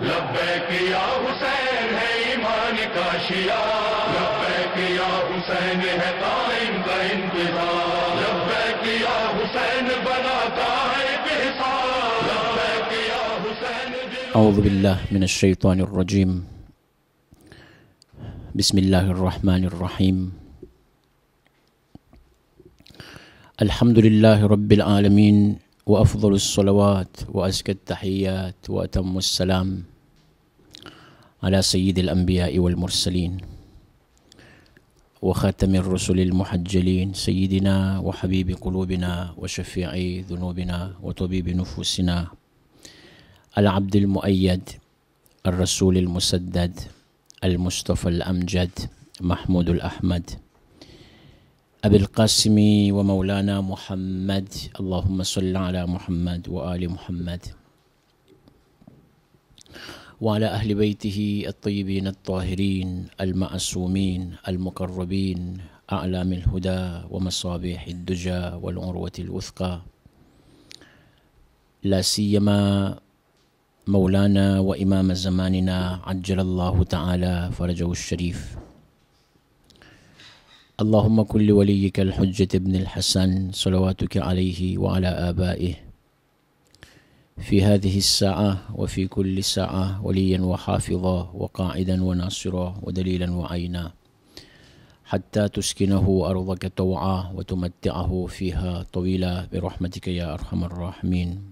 لبیک یا حسین ہے ایمان کا شیعہ لبیک یا حسین ہے قائم کا انتظار لبیک یا حسین بناتا ہے بحساب لبیک یا حسین أعوذ بالله من الشيطان الرجيم بسم الله الرحمن الرحيم الحمد لله رب العالمين وأفضل الصلوات وأزكى التحيات وأتم السلام على سيد الأنبياء والمرسلين وخاتم الرسل المحجلين سيدنا وحبيب قلوبنا وشفيع ذنوبنا وطبيب نفوسنا العبد المؤيد الرسول المسدد المصطفى الأمجد محمود الأحمد أبي القاسم ومولانا محمد اللهم صل على محمد وآل محمد وعلى أهل بيته الطيبين الطاهرين المعصومين المقربين أعلام الهدى ومصابيح الدجى والعروة الوثقى لا سيما مولانا وإمام زماننا عجل الله تعالى فرجه الشريف اللهم كن لوليك الحجة ابن الحسن صلواتك عليه وعلى آبائه في هذه الساعة وفي كل ساعة وليا وحافظا وقاعدا وناصرا ودليلا وعينا حتى تسكنه أرضك طوعا وتمتعه فيها طويلا برحمتك يا أرحم الراحمين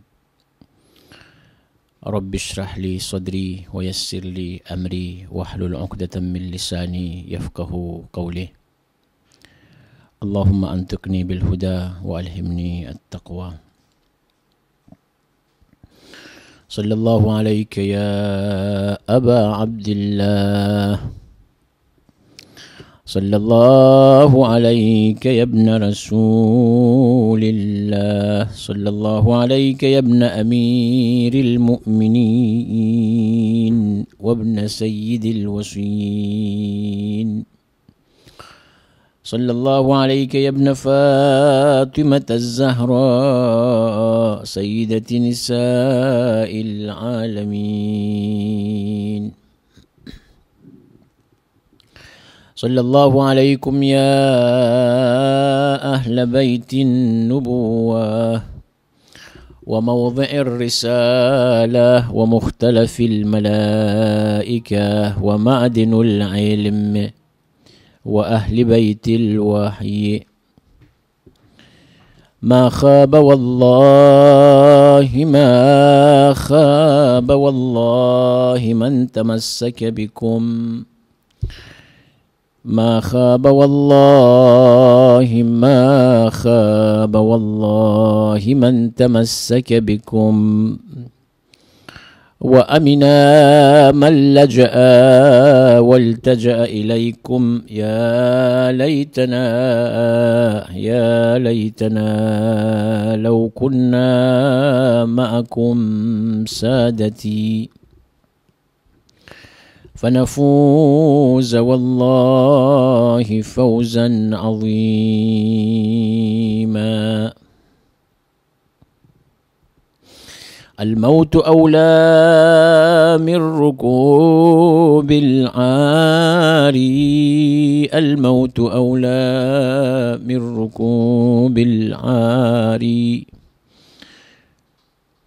رب اشرح لي صدري ويسر لي أمري واحلل عقدة من لساني يفقه قولي اللهم أنطقني بالهدى وألهمني التقوى صلى الله عليك يا أبا عبد الله صلى الله عليك يا ابن رسول الله صلى الله عليك يا ابن أمير المؤمنين وابن سيد الوصيين صلى الله عليك يا ابن فاطمة الزهراء سيدة نساء العالمين صلى الله عليكم يا أهل بيت النبوة وموضع الرسالة ومختلف الملائكة ومعدن العلم وأهل بيت الوحي ما خاب والله ما خاب والله من تمسك بكم ما خاب والله ما خاب والله من تمسك بكم وامنا من لجا والتجا اليكم يا ليتنا يا ليتنا لو كنا معكم سادتي فنفوز والله فوزا عظيما الموت أولى من ركوب العاري الموت أولى من ركوب العاري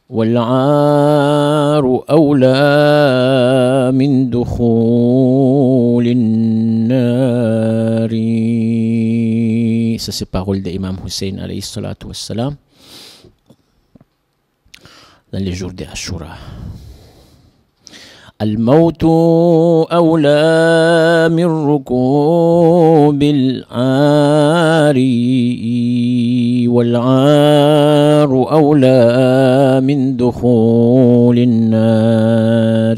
والعار أولى من دخول النار سيسي بارول دي إمام حسين عليه الصلاة والسلام dans les jours Ashura. الموت أولى من ركوب العار والعار أولى من دخول النار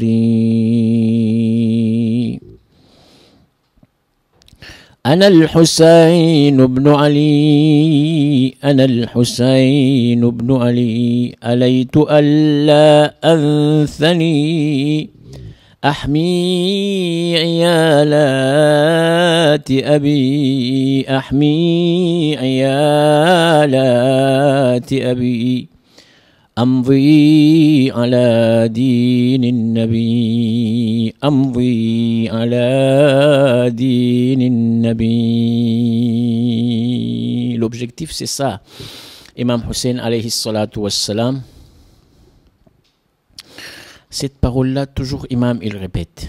أنا الحسين بن علي أنا الحسين بن علي أليت ألا أنثني أحمي عيالات أبي أحمي عيالات أبي أمضي على دين النبي أمضي على L'objectif c'est ça. Imam Hussein alayhi salatu wassalam. Cette parole-là, toujours Imam, il répète.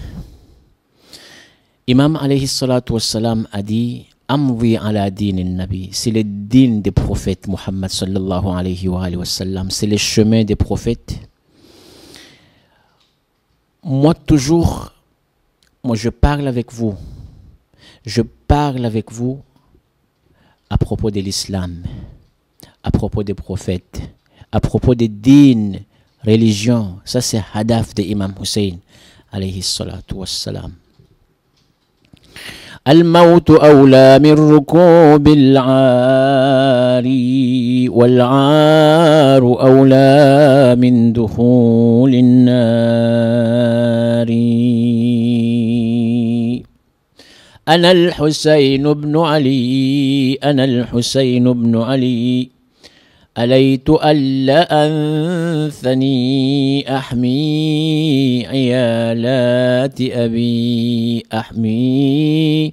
Imam alayhi salatu wassalam a dit amwi ala din nabi. C'est le din des prophètes, Muhammad sallallahu alayhi wa, sallam. C'est le chemin des prophètes. Moi, toujours, moi, je parle avec vous. Je parle avec vous à propos de l'islam, à propos des prophètes, à propos des dînes, religion Ça, c'est hadaf de Imam Hussein, alayhi salatu salam الموت أولى من ركوب العار والعار أولى من دخول النار أنا الحسين بن علي أنا الحسين بن علي أليت ألا أنثني أحمي عيالات أبي أحمي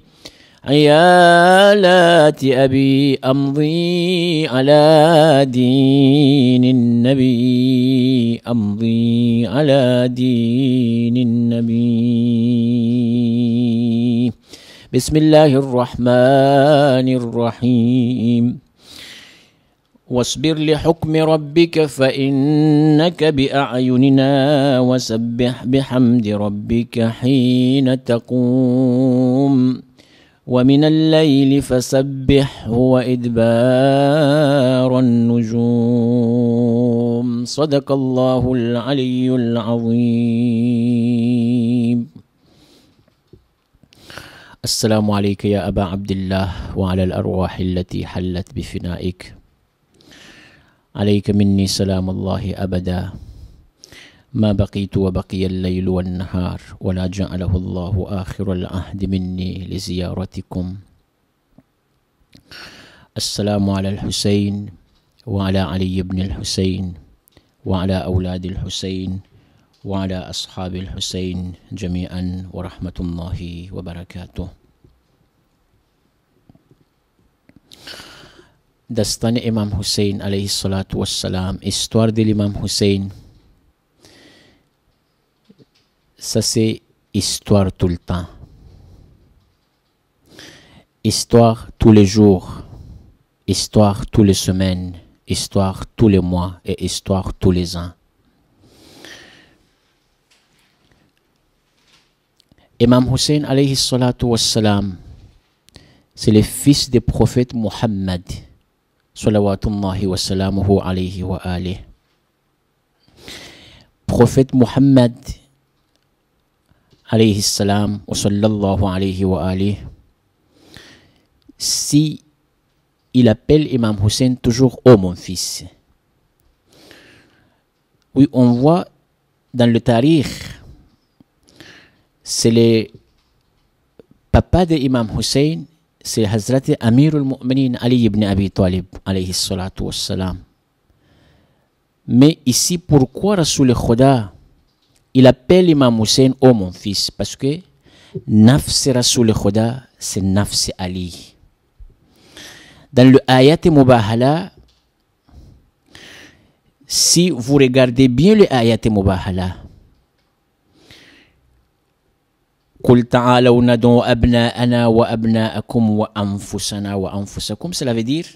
عيالات أبي أمضي على دين النبي أمضي على دين النبي بسم الله الرحمن الرحيم واصبر لحكم ربك فإنك بأعيننا وسبح بحمد ربك حين تقوم ومن الليل فسبحه وإدبار النجوم صدق الله العلي العظيم السلام عليك يا أبا عبد الله وعلى الأرواح التي حلت بفنائك عليك مني سلام الله أبدا ما بقيت وبقي الليل والنهار ولا جعله الله آخر العهد مني لزيارتكم السلام على الحسين وعلى علي بن الحسين وعلى أولاد الحسين وعلى أصحاب الحسين جميعا ورحمة الله وبركاته d'Astani Imam Hussein alayhi salatu salam, histoire de l'imam Hussein. Ça c'est histoire tout le temps. Histoire tous les jours, histoire toutes les semaines, histoire tous les mois et histoire tous les ans. Imam Hussein alayhi salatu salam, c'est le fils du prophète Mohammed salawatullahi wa salamuhu alayhi wa alihi. Prophète Muhammad alayhi salam wa sallallahu alayhi wa alihi. Si il appelle Imam Hussein toujours Oh mon fils. Oui, on voit dans le tarikh, c'est le papa de Imam Hussein c'est Hazrat Amir al-Mu'minin Ali ibn Abi Talib alayhi salatu wassalam. Mais ici, pourquoi Rasoul Khoda il appelle Imam Hussein Oh mon fils Parce que Nafs Rasoul Khoda, c'est Nafs Ali. Dans le Ayat Mubahala, si vous regardez bien le Ayat Mubahala, قل تعالوا ندعو أبناءنا وأبناءكم وأنفسنا وأنفسكم cela veut dire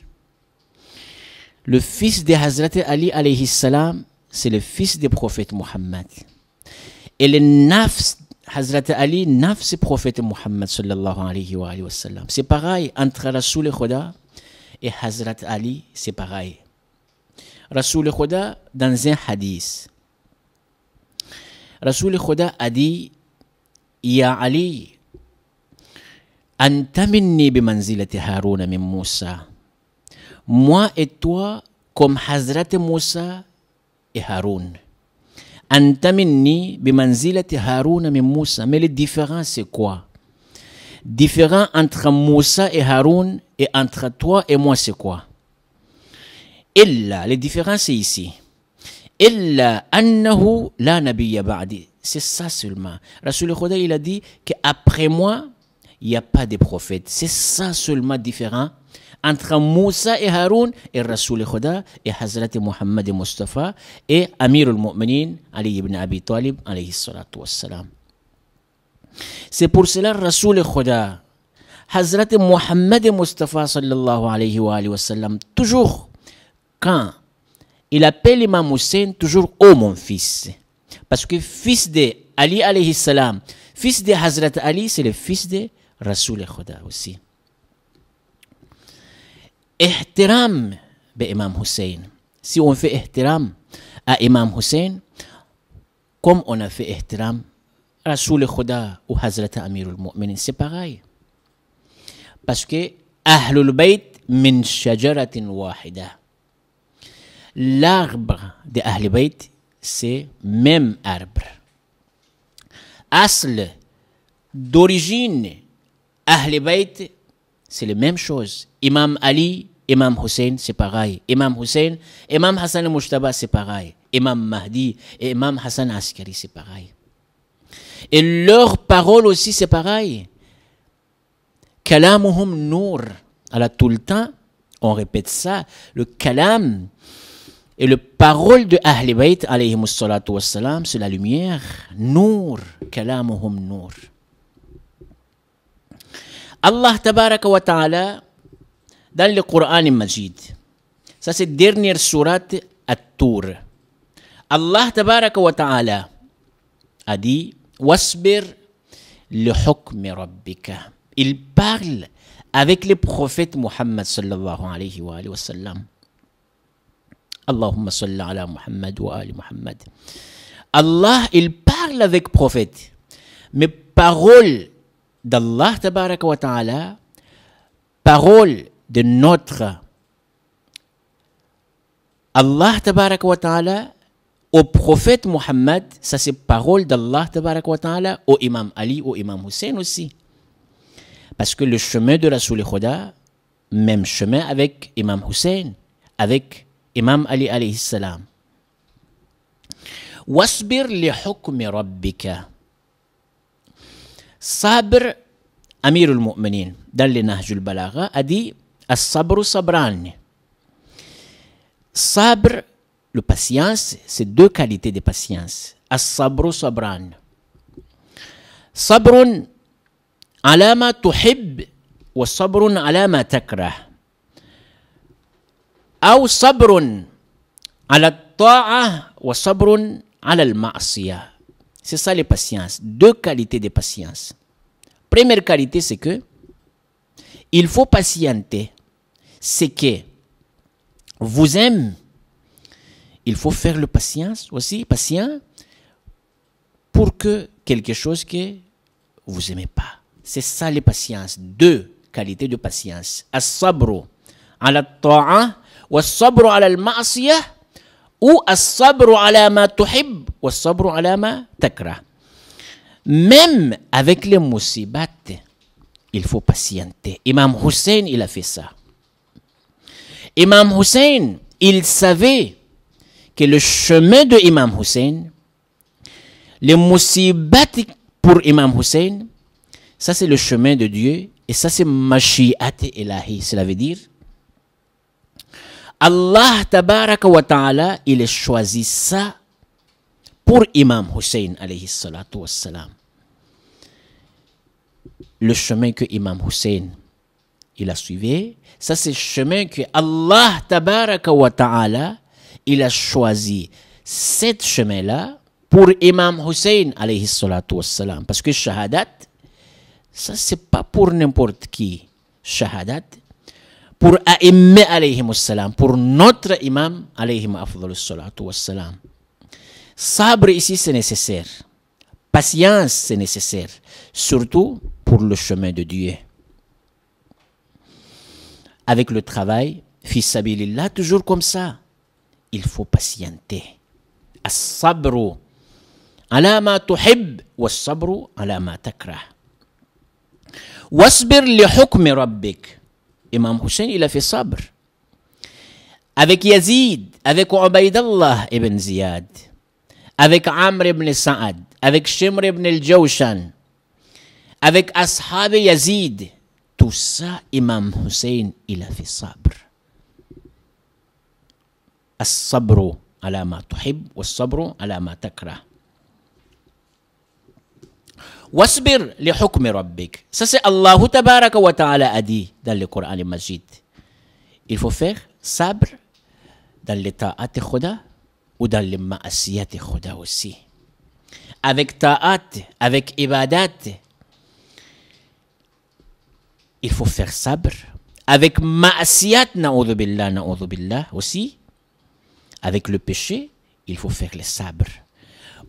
le fils de Hazrat Ali alayhi salam c'est le fils du prophète Mohammed et le nafs Hazrat Ali nafs et prophète Mohammed sallallahu alayhi wa, alayhi wa sallam c'est pareil entre Rasoul et Khoda et Hazrat Ali c'est pareil Rasoul et Khoda dans un hadith Rasoul et Khoda a dit يا علي أنت مني بمنزلة هارون من موسى موا إتوا كم حزرة موسى هارون أنت مني بمنزلة هارون من موسى ما الديفرنس سي كوا ديفرنس أنتر موسى هارون إي أنتر توا إي موا سي كوا إلا الديفرنس إيسي إلا أنه لا نبي بعدي C'est ça seulement. Rasul Khoda, il a dit qu'après moi, il n'y a pas de prophète. C'est ça seulement différent entre Moussa et Haroun et Rasul Khoda et Hazrat Muhammad et Mustafa et Amir al-Mu'minin Ali ibn Abi Talib alayhi salatu wassalam. C'est pour cela Rasul Khoda, Hazrat Muhammad et Mustafa sallallahu alayhi wa, alayhi wa sallam, toujours quand il appelle Imam Hussein, toujours ô oh, mon fils. Parce que fils de Ali alayhi salam, fils de Hazrat Ali, c'est le fils de Rasoul Khuda aussi. Ihtiram be Imam Hussein. Si on fait ihtiram à Imam Hussein, comme on a fait ihtiram Rasoul Khuda ou Hazrat Amirul Mu'minin, c'est pareil. Parce que Ahlul Bayt min shajaratin wahida. L'arbre de Ahlul Bayt c'est même arbre. Asl, d'origine, Ahl Bayt, c'est la même chose. Imam Ali, Imam Hussein, c'est pareil. Imam Hussein, Imam Hassan al c'est pareil. Imam Mahdi Imam Hassan Askari, c'est pareil. Et leurs paroles aussi, c'est pareil. Kalamuhum Nour. Alors tout le temps, on répète ça. Le kalam, Et le parole de Ahl Bayt, alayhi salatu wassalam, c'est la lumière. Nour, kalamuhum nour. Allah tabaraka wa ta'ala, dans le Coran Majid, ça c'est la dernière sourate à Tour. Allah tabaraka wa ta'ala a dit, Wasbir le hukmi rabbika. Il parle avec le prophète Muhammad sallallahu alayhi wa sallam. Allahumma salli ala Muhammad wa ali Muhammad. Allah, il parle avec prophète. Mais parole d'Allah tabaraka wa ta'ala, parole de notre Allah tabaraka wa ta'ala au prophète Muhammad. ça c'est parole d'Allah tabaraka wa ta'ala, au imam Ali, au imam Hussein aussi. Parce que le chemin de la Khoda, même chemin avec imam Hussein, avec إمام علي عليه السلام واصبر لحكم ربك صابر أمير المؤمنين ده نهج البلاغة أدي الصبر صبران صبر لو باسيانس c'est دو qualités دي باسيانس الصبر صبران صبر على ما تحب وصبر على ما تكره au C'est ça les patience deux qualités de patience. Première qualité, c'est que il faut patienter. C'est que vous aimez, il faut faire le patience aussi, patient, pour que quelque chose que vous aimez pas. C'est ça les patience, deux qualités de patience. as à ala ta'a ou Même avec les musibat, il faut patienter. Imam Hussein, il a fait ça. Imam Hussein, il savait que le chemin de Imam Hussein, les musibat pour Imam Hussein, ça c'est le chemin de Dieu et ça c'est Mashiat Elahi. Cela veut dire Allah tabaraka wa ta'ala, il a choisi ça pour Imam Hussein alayhi salatu salam. Le chemin que Imam Hussein il a suivi, ça c'est le chemin que Allah tabaraka wa ta'ala, il a choisi cet chemin-là pour Imam Hussein alayhi salatu salam. Parce que shahadat, ça c'est pas pour n'importe qui. Shahadat, pour Aïmé alayhim salam, pour notre imam alayhim salatu wassalam. Sabre ici c'est nécessaire, patience c'est nécessaire, surtout pour le chemin de Dieu. Avec le travail, fils là toujours comme ça, il faut patienter. As-sabru ala ma tuhib wa sabru ala ma takrah. Wasbir li hukmi rabbik. Imam Hussein, il a fait sabre. Avec Yazid, avec Ubaidallah ibn Ziyad, avec Amr ibn Sa'ad, avec Shimr ibn al-Jawshan, avec Ashab Yazid. Tout ça, Imam Hussein, il a fait الصبر على ما تحب والصبر على ما تكره wasbir li hukmi rabbik. Ça, c'est Allah tabaraka wa ta'ala a dit dans le Coran et Majid. Il faut faire sabre dans les ta'at et khuda ou dans les ma'asiyat et khuda aussi. Avec ta'at, avec ibadat, il faut faire sabre. Avec ma'asiyat, na'udhu billah, na'udhu billah aussi. Avec le péché, il faut faire le sabre.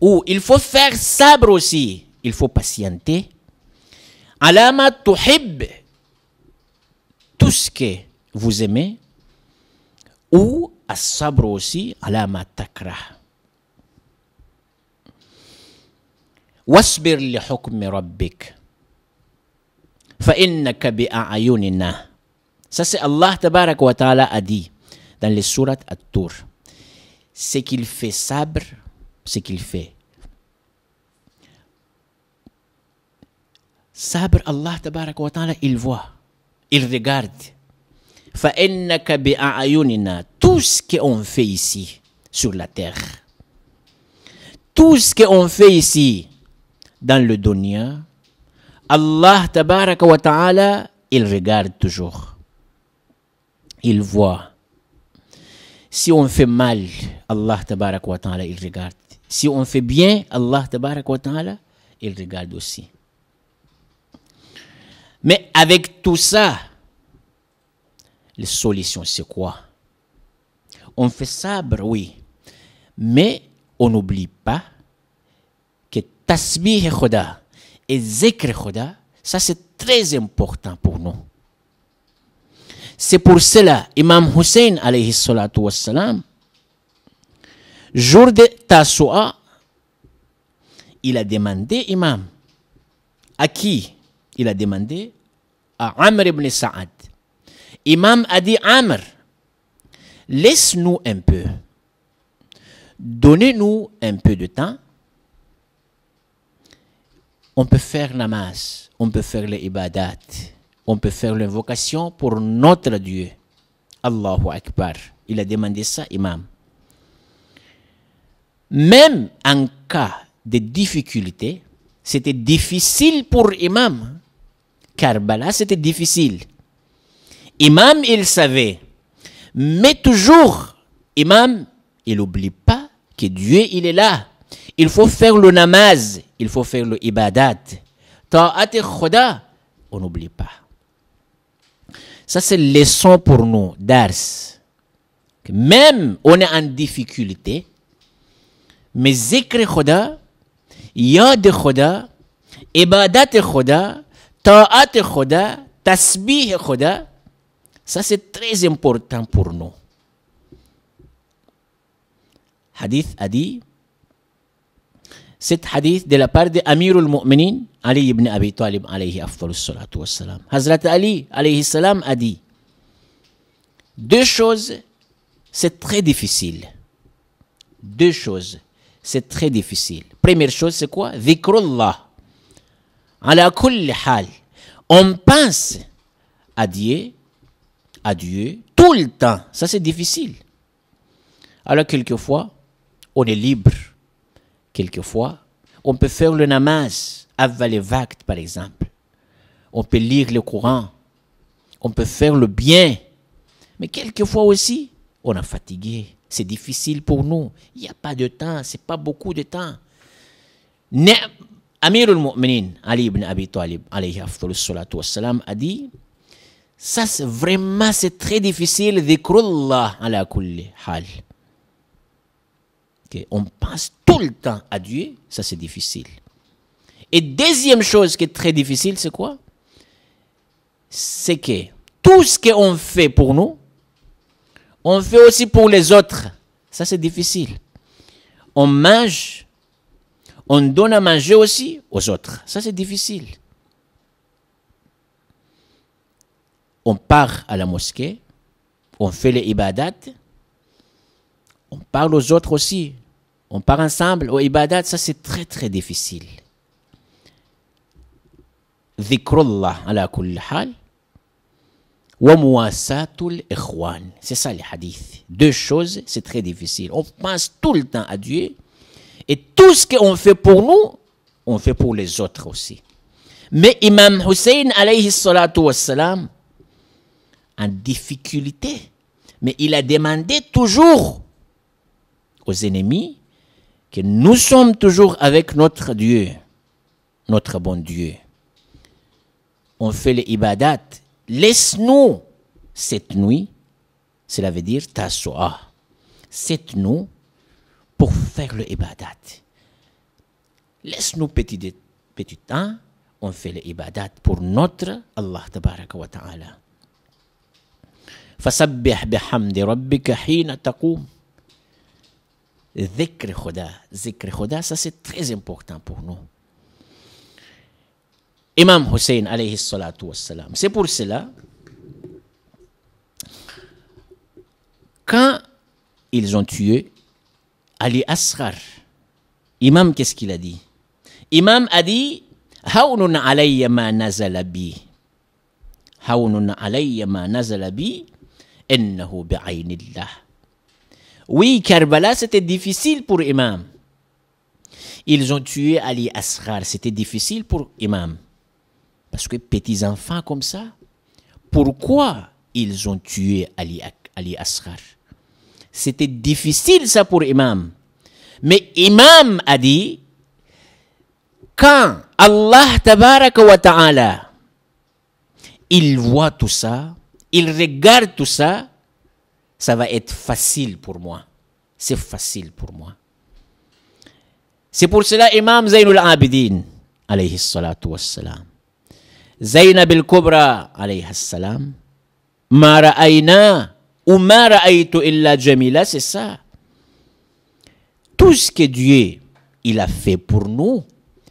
Ou il faut faire sabre aussi il faut patienter. Alama tuhib, tout ce que vous aimez, ou as sabre aussi, alama takrah. rabbik fa innaka bi بأعيننا Ça c'est Allah tabarak wa ta'ala a dit dans les surat At-Tur. Ce qu'il fait sabre, ce qu'il fait Sabr Allah tabarak wa ta'ala, il voit, il regarde. Tout ce qu'on fait ici, sur la terre, tout ce qu'on fait ici, dans le donia, Allah tabarak wa ta'ala, il regarde toujours. Il voit. Si on fait mal, Allah tabarak wa ta'ala, il regarde. Si on fait bien, Allah tabarak wa ta'ala, il regarde aussi. Mais avec tout ça, les solutions, c'est quoi On fait sabre, oui. Mais on n'oublie pas que tasbih khoda et zikr khoda, ça c'est très important pour nous. C'est pour cela, Imam Hussein, alayhi salatu wassalam, jour de il a demandé, Imam, à qui il a demandé à Amr ibn Saad. Imam a dit Amr, laisse-nous un peu. Donnez-nous un peu de temps. On peut faire masse on peut faire les ibadat, on peut faire l'invocation pour notre Dieu. Allahu Akbar. Il a demandé ça, Imam. Même en cas de difficulté, c'était difficile pour Imam Karbala, c'était difficile. Imam, il savait. Mais toujours, Imam, il n'oublie pas que Dieu, il est là. Il faut faire le namaz, il faut faire le ibadat. Ta'at on n'oublie pas. Ça, c'est leçon pour nous, d'Ars. Même on est en difficulté, mais zikr khoda, yad khoda, ibadat khoda, Ta'at e Khoda, Tasbih e Khoda, ça c'est très important pour nous. Hadith a dit, cet hadith de la part de Amirul Mu'minin, Ali ibn Abi Talib alayhi salatu wassalam. Hazrat Ali alayhi salam a dit, deux choses, c'est très difficile. Deux choses, c'est très difficile. Première chose, c'est quoi? Dhikrullah. On pense à Dieu, à Dieu, tout le temps. Ça, c'est difficile. Alors, quelquefois, on est libre. Quelquefois, on peut faire le namaz, Avalevakt, par exemple. On peut lire le Coran. On peut faire le bien. Mais quelquefois aussi, on est fatigué. C'est difficile pour nous. Il n'y a pas de temps. C'est pas beaucoup de temps. Amir al Mu'minin, Ali ibn Abi Talib, alayhi wassalam, a dit Ça, c'est vraiment, c'est très difficile, dhikrullah ala kulli hal. Okay. On pense tout le temps à Dieu, ça c'est difficile. Et deuxième chose qui est très difficile, c'est quoi C'est que tout ce qu'on fait pour nous, on fait aussi pour les autres. Ça c'est difficile. On mange, on donne à manger aussi aux autres. Ça, c'est difficile. On part à la mosquée, on fait les ibadat, on parle aux autres aussi, on part ensemble aux ibadat, ça c'est très très difficile. Dhikrullah ala kulli hal wa muwasatul ikhwan. C'est ça les hadiths. Deux choses, c'est très difficile. On pense tout le temps à Dieu et tout ce qu'on fait pour nous, on fait pour les autres aussi. Mais Imam Hussein, alayhi salatu en difficulté, mais il a demandé toujours aux ennemis que nous sommes toujours avec notre Dieu, notre bon Dieu. On fait les ibadat. Laisse-nous cette nuit, cela veut dire soie. Cette nuit, le ibadat. Laisse-nous petit, petit temps, on fait le ibadat pour notre Allah tabaraka wa ta'ala. فسبح بحمد Rabbika حين تقوم zikr Khoda zikr Khoda ça c'est très important pour nous Imam Hussein alayhi salatu wassalam c'est pour cela quand ils ont tué Ali Asrar, Imam, qu'est-ce qu'il a dit Imam a dit alayya alayya ma Oui, Karbala, c'était difficile pour Imam. Ils ont tué Ali Asrar. C'était difficile pour Imam. Parce que petits enfants comme ça, pourquoi ils ont tué Ali, Ali c'était difficile ça pour Imam. Mais Imam a dit, quand Allah tabaraka wa ta'ala, il voit tout ça, il regarde tout ça, ça va être facile pour moi. C'est facile pour moi. C'est pour cela Imam Zainul Abidin, alayhi salatu wa salam. Zainab al-Kubra, alayhi salam, ma ou ma illa jamila, c'est ça. Tout ce que Dieu il a fait pour nous,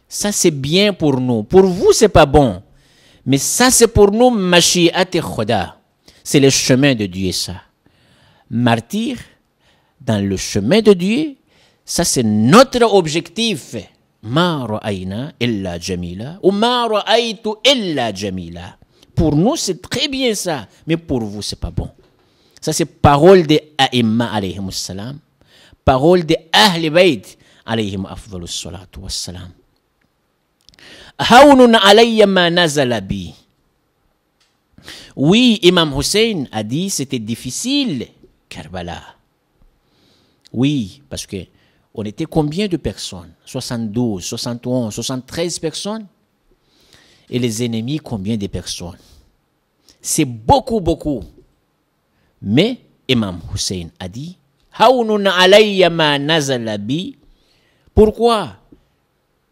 ça c'est bien pour nous. Pour vous, c'est pas bon. Mais ça c'est pour nous, mashi'at et C'est le chemin de Dieu, ça. Martyr, dans le chemin de Dieu, ça c'est notre objectif. Ma Aïtu illa jamila. Ou ma illa jamila. Pour nous, c'est très bien ça. Mais pour vous, c'est pas bon. Ça, c'est parole des Aïma, alayhi salam. Parole des Ahl Bayt, alayhim salatu wassalam. Haounun alayya ma nazalabi. Oui, Imam Hussein a dit c'était difficile, Karbala. Oui, parce que on était combien de personnes 72, 71, 73 personnes Et les ennemis, combien de personnes C'est beaucoup, beaucoup. Mais Imam Hussein a dit Pourquoi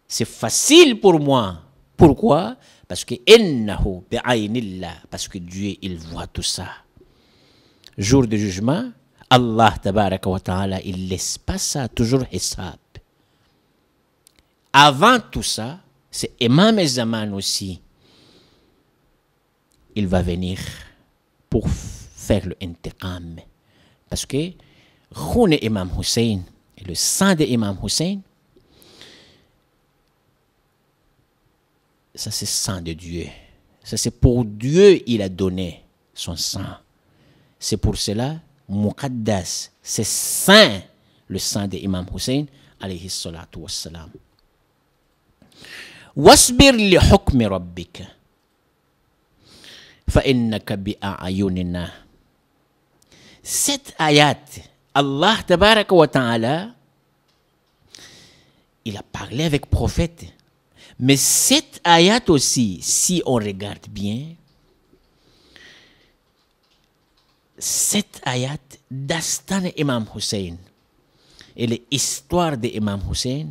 C'est facile pour moi. Pourquoi Parce que parce que Dieu il voit tout ça. Jour de jugement, Allah tabaraka wa ta'ala, il laisse pas ça toujours Avant tout ça, c'est Imam Zaman aussi. Il va venir pour faire le intiqam. Parce que Imam Hussein le sang de Imam Hussein, ça c'est sang de Dieu. Ça c'est pour Dieu il a donné son sang. C'est pour cela, Muqaddas, c'est saint le sang de Imam Hussein, alayhi salatu wassalam. واصبر لحكم ربك فإنك بأعيننا cette ayat, Allah tabaraka wa ta'ala, il a parlé avec prophète. Mais cette ayat aussi, si on regarde bien, cette ayat d'Astan Imam Hussein et l'histoire Imam Hussein,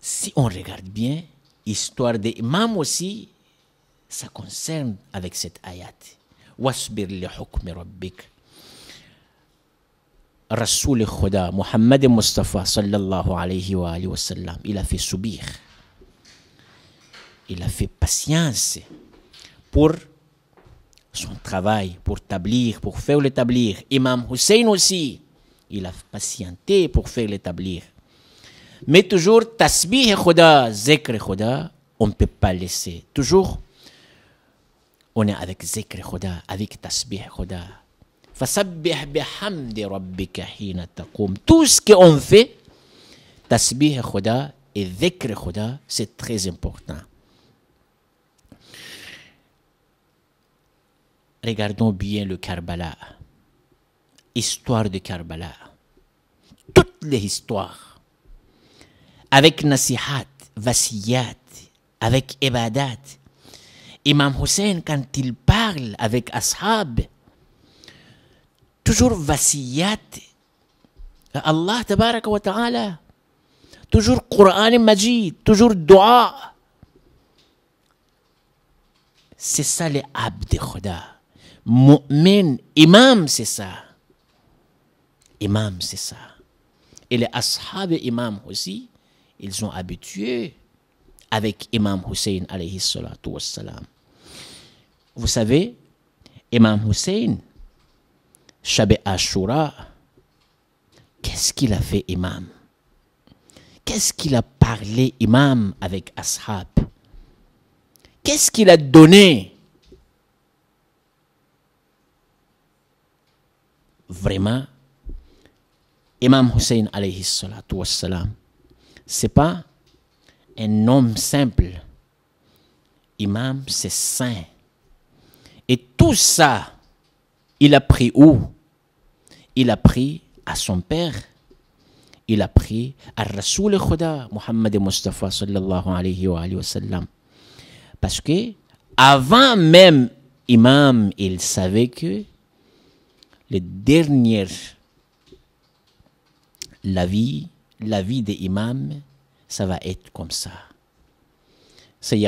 si on regarde bien, l'histoire d'Imam aussi, ça concerne avec cette ayat il a fait subir il a fait patience pour son travail pour établir, pour faire l'établir. Imam Hussein aussi, il a patienté pour faire l'établir. Mais toujours, tasbih khoda, on ne peut pas laisser. Toujours, on est avec zikr Khoda, avec tasbih Khoda. Fasabbih bihamdi rabbika hina taqum. Tout ce qu'on fait, tasbih Khoda et zikr Khoda, c'est très important. Regardons bien le Karbala. Histoire de Karbala. Toutes les histoires. Avec nasihat, vasiyat, avec ibadat, Imam Hussein, quand il parle avec Ashab, toujours vasiyat, Allah tabaraka wa ta'ala, toujours Quran Majid, toujours dua. C'est ça les abdi khoda. Mu'min, imam, c'est ça. Imam, c'est ça. Et les ashab et imam aussi, ils sont habitués avec Imam Hussein alayhi salatu salam. Vous savez, Imam Hussein, Shabé Ashura, qu'est-ce qu'il a fait, Imam Qu'est-ce qu'il a parlé, Imam, avec Ashab Qu'est-ce qu'il a donné Vraiment, Imam Hussein, alayhi salatu c'est pas un homme simple. Imam, c'est saint. Et tout ça, il a pris où Il a pris à son père. Il a pris à Rasoul Khuda, Muhammad Mustafa sallallahu alayhi wa, alayhi wa sallam. Parce que avant même Imam, il savait que les dernières la vie, la vie des imams, ça va être comme ça. C'est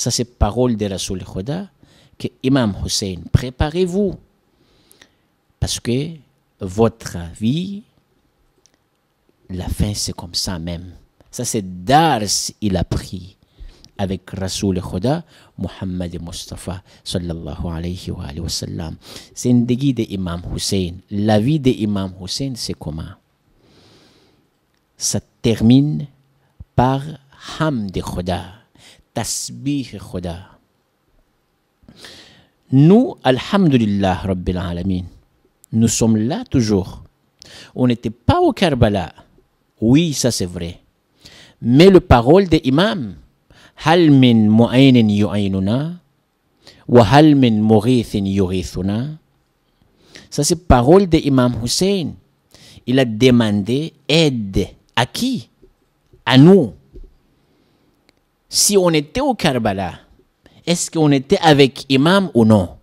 ça, c'est parole de Rasoul Khoda que Imam Hussein, préparez-vous. Parce que votre vie, la fin, c'est comme ça même. Ça, c'est Dars, il a pris avec Rasoul Khoda, Muhammad Mustafa, sallallahu alayhi wa, wa sallam. C'est une déguise d'Imam Hussein. La vie d'Imam Hussein, c'est comment Ça termine par Hamd Khoda. Nous, Alhamdulillah, Rabbil Alamin, nous sommes là toujours. On n'était pas au Karbala. Oui, ça c'est vrai. Mais le parole des imams, min muaynin Wa hal min Ça c'est parole de Imam Hussein. Il a demandé aide à qui À nous si on était au Karbala, est-ce qu'on était avec imam ou non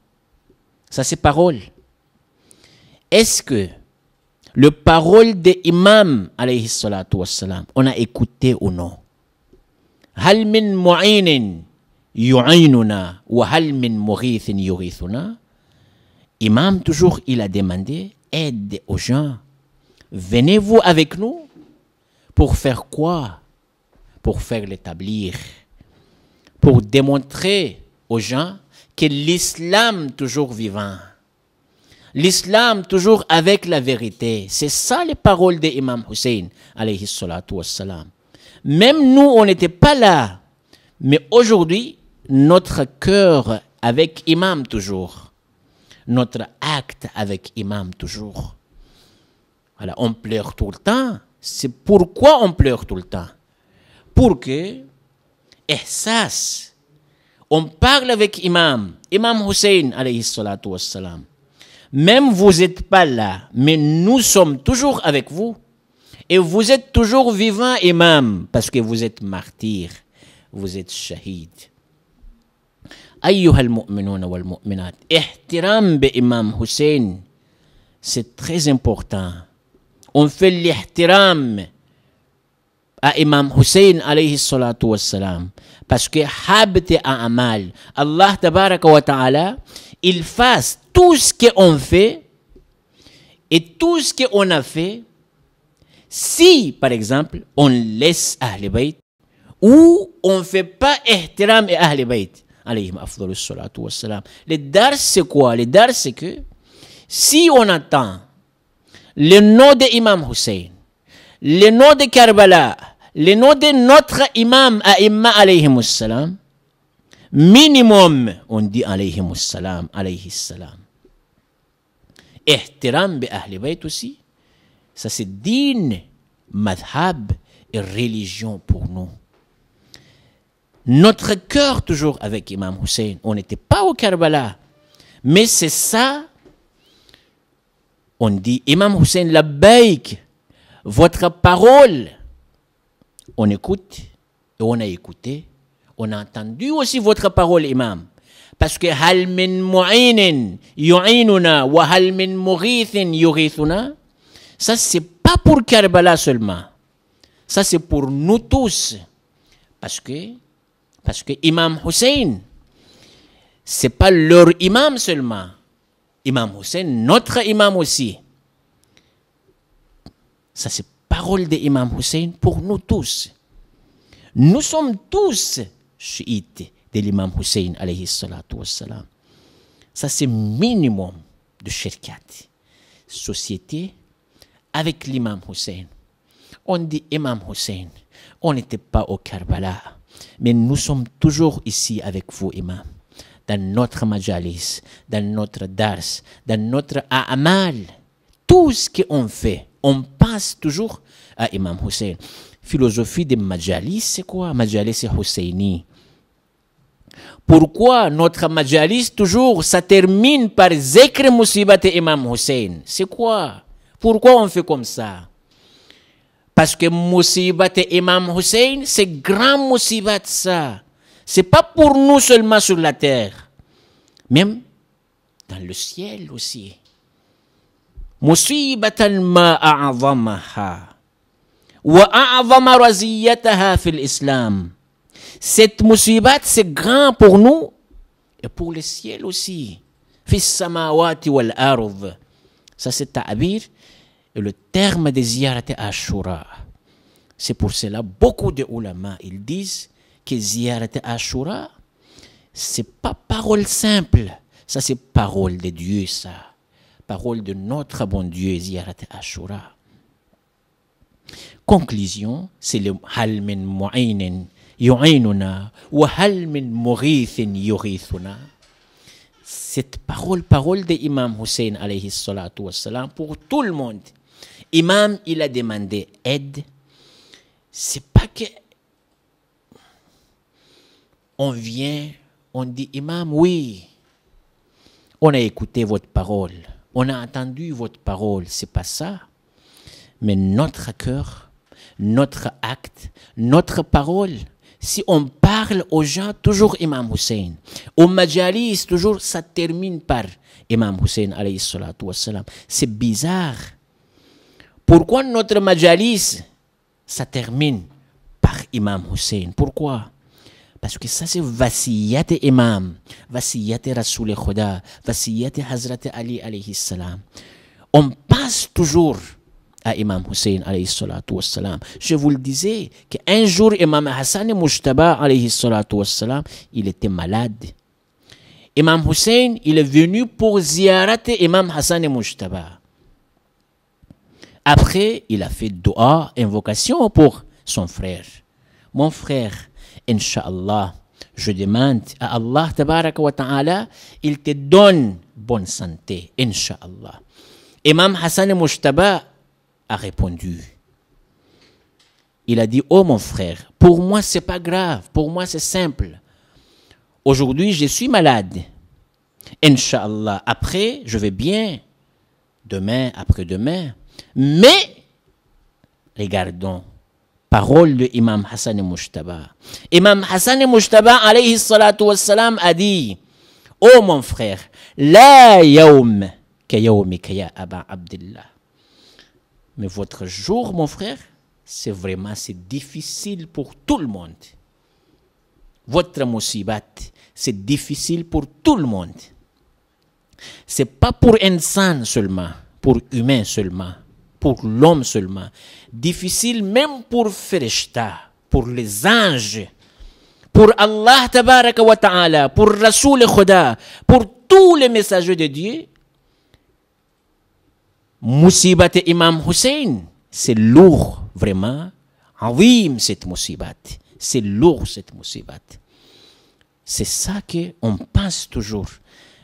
Ça, c'est parole. Est-ce que le parole de imam, on a écouté ou non Hal min wa hal min Imam, toujours, il a demandé aide aux gens. Venez-vous avec nous pour faire quoi pour faire l'établir, pour démontrer aux gens que l'islam toujours vivant, l'islam toujours avec la vérité, c'est ça les paroles de Imam Hussein, alayhi Même nous, on n'était pas là, mais aujourd'hui, notre cœur avec Imam toujours, notre acte avec Imam toujours. Voilà, on pleure tout le temps. C'est pourquoi on pleure tout le temps que, ça, On parle avec Imam, Imam Hussein alayhi salatu wassalam. Même vous n'êtes pas là, mais nous sommes toujours avec vous. Et vous êtes toujours vivant, Imam, parce que vous êtes martyr, vous êtes shahid. muminat Ihtiram احترام Imam Hussein, c'est très important on fait l'ihtiram à Imam Hussein alayhi salatu wassalam. Parce que habte à amal, Allah tabaraka wa ta'ala, il fasse tout ce qu'on fait et tout ce qu'on a fait si, par exemple, on laisse Ahl Bayt ou on ne fait pas ihtiram et Ahl Bayt alayhi salatu wassalam. Le dar c'est quoi Le dar c'est que si on attend le nom de Imam Hussein, le nom de Karbala, le nom de notre imam Aïma alayhi salam, minimum, on dit alayhi salam, alayhi salam. Ihtiram bi Ahl bayt aussi, ça c'est digne, madhab et religion pour nous. Notre cœur toujours avec Imam Hussein, on n'était pas au Karbala, mais c'est ça, on dit Imam Hussein la baik votre parole on écoute et on a écouté. On a entendu aussi votre parole, imam. Parce que hal min n'est Ça, c'est pas pour Karbala seulement. Ça, c'est pour nous tous. Parce que, parce que Imam Hussein, c'est pas leur imam seulement. Imam Hussein, notre imam aussi. Ça, c'est parole de Imam Hussein pour nous tous. Nous sommes tous chiites de l'imam Hussein Ça c'est minimum de shirkat. Société avec l'imam Hussein. On dit imam Hussein. On n'était pas au Karbala. Mais nous sommes toujours ici avec vous, imam. Dans notre majalis, dans notre dars, dans notre a'mal. Tout ce qu'on fait, on passe toujours à Imam Hussein. Philosophie de Majalis, c'est quoi Majalis c'est Husseini. Pourquoi notre majalis, toujours, ça termine par Zekr Musibat et Imam Hussein C'est quoi Pourquoi on fait comme ça Parce que Musibat et Imam Hussein, c'est grand Musibat, ça. C'est pas pour nous seulement sur la terre, même dans le ciel aussi. Musibat al cette musibat, c'est grand pour nous et pour le ciel aussi. Ça, c'est Ta'abir et le terme des ziyarat ashura. C'est pour cela beaucoup de ulama, ils disent que ziyarat ashura, c'est pas parole simple. Ça, c'est parole de Dieu, ça. Parole de notre bon Dieu, ziyarat ashura. Conclusion, c'est le hal min yu'inuna wa hal min Cette parole, parole de Imam Hussein alayhi salatu wassalam pour tout le monde. Imam, il a demandé aide. C'est pas que on vient, on dit Imam, oui, on a écouté votre parole, on a entendu votre parole, c'est pas ça. Mais notre cœur, notre acte, notre parole, si on parle aux gens, toujours Imam Hussein. Au Majalis, toujours ça termine par Imam Hussein alayhi C'est bizarre. Pourquoi notre Majalis, ça termine par Imam Hussein Pourquoi parce que ça, c'est vasiyat imam, vasiyat Rasoul Khuda, vasiyat Hazrat Ali alayhi salam. On passe toujours à Imam Hussein alayhi salatu wassalam. Je vous le disais, qu'un jour Imam Hassan Mujtaba alayhi salatu wassalam, il était malade. Imam Hussein, il est venu pour ziarater Imam Hassan Mujtaba. Après, il a fait dua, invocation pour son frère. Mon frère, inshallah, je demande à Allah tabaraka wa ta'ala, il te donne bonne santé, inshallah. Imam Hassan Mujtaba a répondu. Il a dit, oh mon frère, pour moi c'est pas grave, pour moi c'est simple. Aujourd'hui je suis malade. Inch'Allah, après je vais bien, demain, après-demain. Mais, regardons, parole de Imam Hassan Mujtaba. Imam Hassan Mujtaba. alayhi salatu a dit, oh mon frère, la yaum kayaoum ya Abdullah. Mais votre jour, mon frère, c'est vraiment c'est difficile pour tout le monde. Votre mosibat, c'est difficile pour tout le monde. C'est pas pour insan seulement, pour humain seulement, pour l'homme seulement. Difficile même pour Ferishta, pour les anges, pour Allah tabaraka wa ta'ala, pour Rasoul Khoda, pour tous les messagers de Dieu, Musibat Imam Hussein, c'est lourd, vraiment. Avim, cette musibat. C'est lourd, cette musibat. C'est ça on pense toujours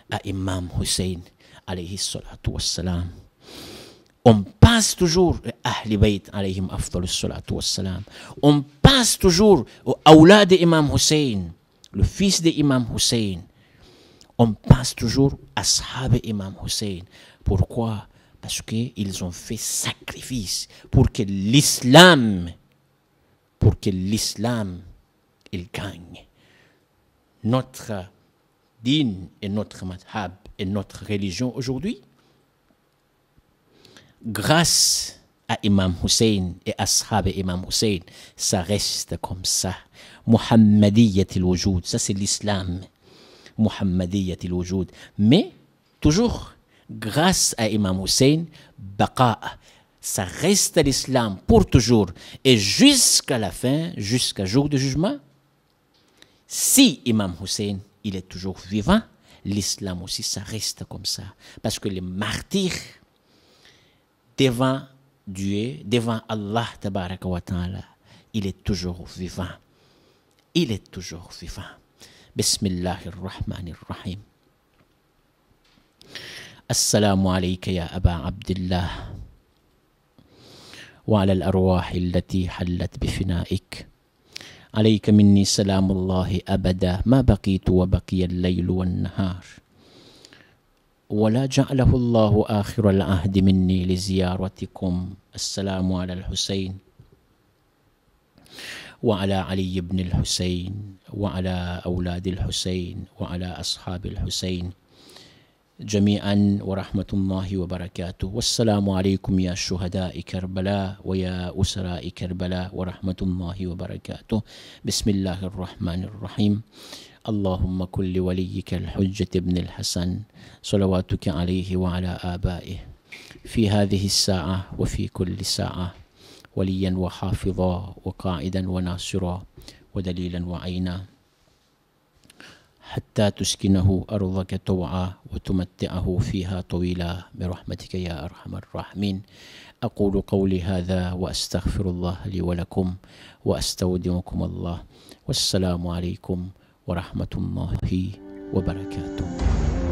à Imam Hussein, alayhi salatu wassalam. On pense toujours à Ahli Bayt, alayhim salatu On pense toujours aux de Imam Hussein, le fils Imam Hussein. On pense toujours à Sahab Imam Hussein. Pourquoi parce qu'ils ont fait sacrifice pour que l'islam, pour que l'islam, il gagne. Notre din et notre madhab et notre religion aujourd'hui, grâce à Imam Hussein et Ashab et Imam Hussein, ça reste comme ça. Muhammadiyat al-Wujud, ça c'est l'islam. Muhammadiyat al-Wujud. Mais toujours grâce à Imam Hussein, ça reste l'islam pour toujours et jusqu'à la fin, jusqu'au jour du jugement. Si Imam Hussein, il est toujours vivant, l'islam aussi, ça reste comme ça. Parce que les martyrs, devant Dieu, devant Allah, il est toujours vivant. Il est toujours vivant. al-Rahim. السلام عليك يا أبا عبد الله وعلى الأرواح التي حلت بفنائك عليك مني سلام الله أبدا ما بقيت وبقي الليل والنهار ولا جعله الله آخر العهد مني لزيارتكم السلام على الحسين وعلى علي بن الحسين وعلى أولاد الحسين وعلى أصحاب الحسين جميعا ورحمة الله وبركاته والسلام عليكم يا شهداء كربلاء ويا أسراء كربلاء ورحمة الله وبركاته بسم الله الرحمن الرحيم اللهم كل وليك الحجة ابن الحسن صلواتك عليه وعلى آبائه في هذه الساعة وفي كل ساعة وليا وحافظا وقائدا وناصرا ودليلا وعينا حتى تسكنه أرضك طوعا وتمتعه فيها طويلا برحمتك يا أرحم الراحمين أقول قولي هذا وأستغفر الله لي ولكم وأستودعكم الله والسلام عليكم ورحمة الله وبركاته